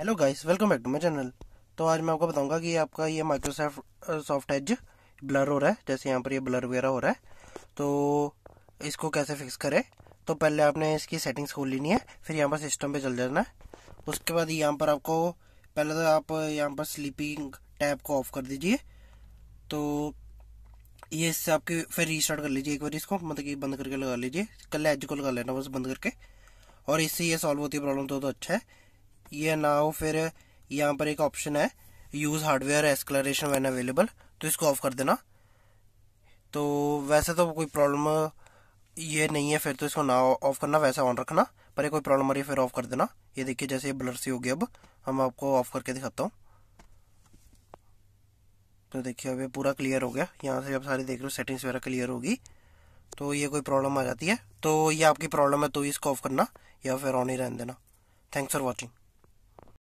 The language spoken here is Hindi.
hello guys welcome back to my channel तो आज मैं आपको बताऊंगा कि आपका ये माइक्रोसॉफ्ट सॉफ्ट एज ब्लर हो रहा है जैसे यहाँ पर ये ब्लर वगैरह हो रहा है तो इसको कैसे फिक्स करें तो पहले आपने इसकी सेटिंग्स खोल लेनी है फिर यहाँ पर सिस्टम पे चल जाना है उसके बाद यहाँ पर आपको पहले तो आप यहाँ पर स्लीपिंग टैब को ऑफ कर दीजिए तो ये इससे आपकी फिर रिस्टार्ट कर लीजिए एक बार इसको मतलब कि बंद करके लगा लीजिए कल एज को लगा लेना बस बंद करके और इससे ये सॉल्व होती है प्रॉब्लम तो, तो अच्छा है ये हो फिर यहाँ पर एक ऑप्शन है use hardware acceleration when available तो इसको ऑफ कर देना तो वैसे तो कोई प्रॉब्लम ये नहीं है फिर तो इसको ना ऑफ करना वैसा ऑन रखना पर ये कोई प्रॉब्लम आ रही है फिर ऑफ कर देना ये देखिए जैसे ये ब्लर सी होगी अब हम आपको ऑफ करके दिखाता हूँ तो देखिए अब ये पूरा क्लियर हो गया यहाँ से आप सारी देख रहे हो सेटिंग्स वगैरह क्लियर होगी तो ये कोई प्रॉब्लम आ जाती है तो ये आपकी प्रॉब्लम है तो इसको ऑफ करना या फिर ऑन ही रहने देना थैंक्स फॉर वॉचिंग